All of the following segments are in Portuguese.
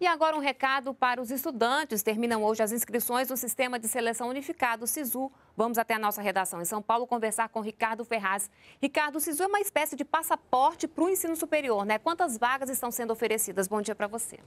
E agora um recado para os estudantes. Terminam hoje as inscrições no Sistema de Seleção Unificado, SISU. Vamos até a nossa redação em São Paulo conversar com Ricardo Ferraz. Ricardo, o SISU é uma espécie de passaporte para o ensino superior, né? Quantas vagas estão sendo oferecidas? Bom dia para você.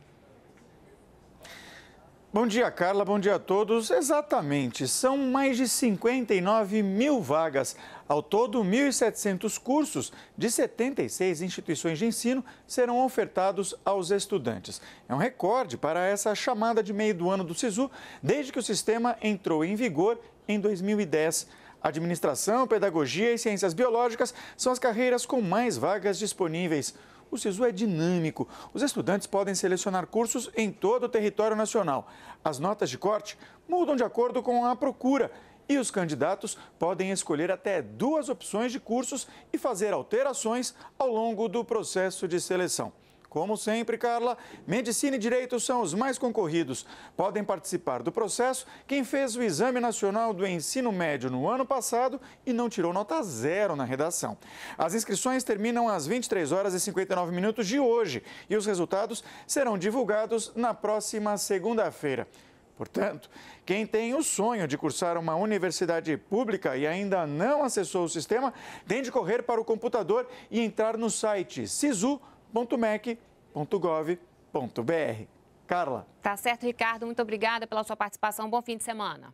Bom dia, Carla. Bom dia a todos. Exatamente, são mais de 59 mil vagas. Ao todo, 1.700 cursos de 76 instituições de ensino serão ofertados aos estudantes. É um recorde para essa chamada de meio do ano do SISU, desde que o sistema entrou em vigor em 2010. Administração, Pedagogia e Ciências Biológicas são as carreiras com mais vagas disponíveis o SISU é dinâmico. Os estudantes podem selecionar cursos em todo o território nacional. As notas de corte mudam de acordo com a procura e os candidatos podem escolher até duas opções de cursos e fazer alterações ao longo do processo de seleção. Como sempre, Carla, medicina e direito são os mais concorridos. Podem participar do processo quem fez o Exame Nacional do Ensino Médio no ano passado e não tirou nota zero na redação. As inscrições terminam às 23 horas e 59 minutos de hoje e os resultados serão divulgados na próxima segunda-feira. Portanto, quem tem o sonho de cursar uma universidade pública e ainda não acessou o sistema, tem de correr para o computador e entrar no site sisu.mec.br gov.br Carla. Tá certo, Ricardo. Muito obrigada pela sua participação. Bom fim de semana.